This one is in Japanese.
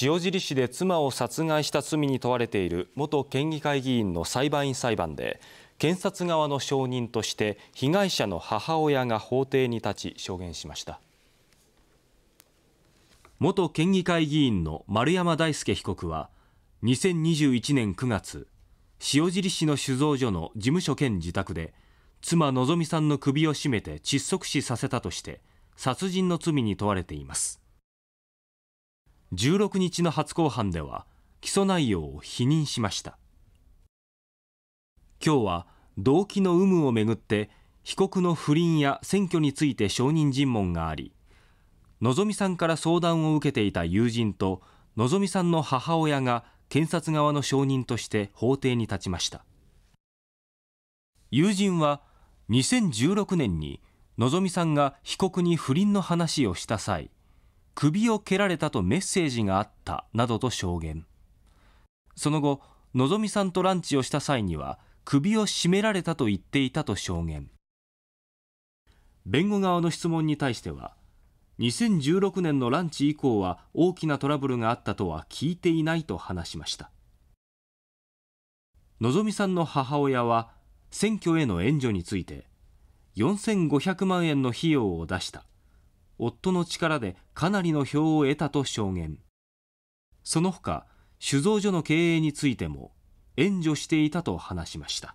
塩尻市で妻を殺害した罪に問われている元県議会議員の裁判員裁判で検察側の証人として被害者の母親が法廷に立ち証言しました元県議会議員の丸山大輔被告は2021年9月塩尻市の酒造所の事務所兼自宅で妻のぞみさんの首を絞めて窒息死させたとして殺人の罪に問われています16日の初公判では起訴内容を否認しました今日は動機の有無をめぐって被告の不倫や選挙について証人尋問がありのぞみさんから相談を受けていた友人とのぞみさんの母親が検察側の証人として法廷に立ちました友人は2016年にのぞみさんが被告に不倫の話をした際首を蹴られたとメッセージがあったなどと証言その後のぞみさんとランチをした際には首を絞められたと言っていたと証言弁護側の質問に対しては2016年のランチ以降は大きなトラブルがあったとは聞いていないと話しましたのぞみさんの母親は選挙への援助について4500万円の費用を出した夫の力でかなりの票を得たと証言その他酒造所の経営についても援助していたと話しました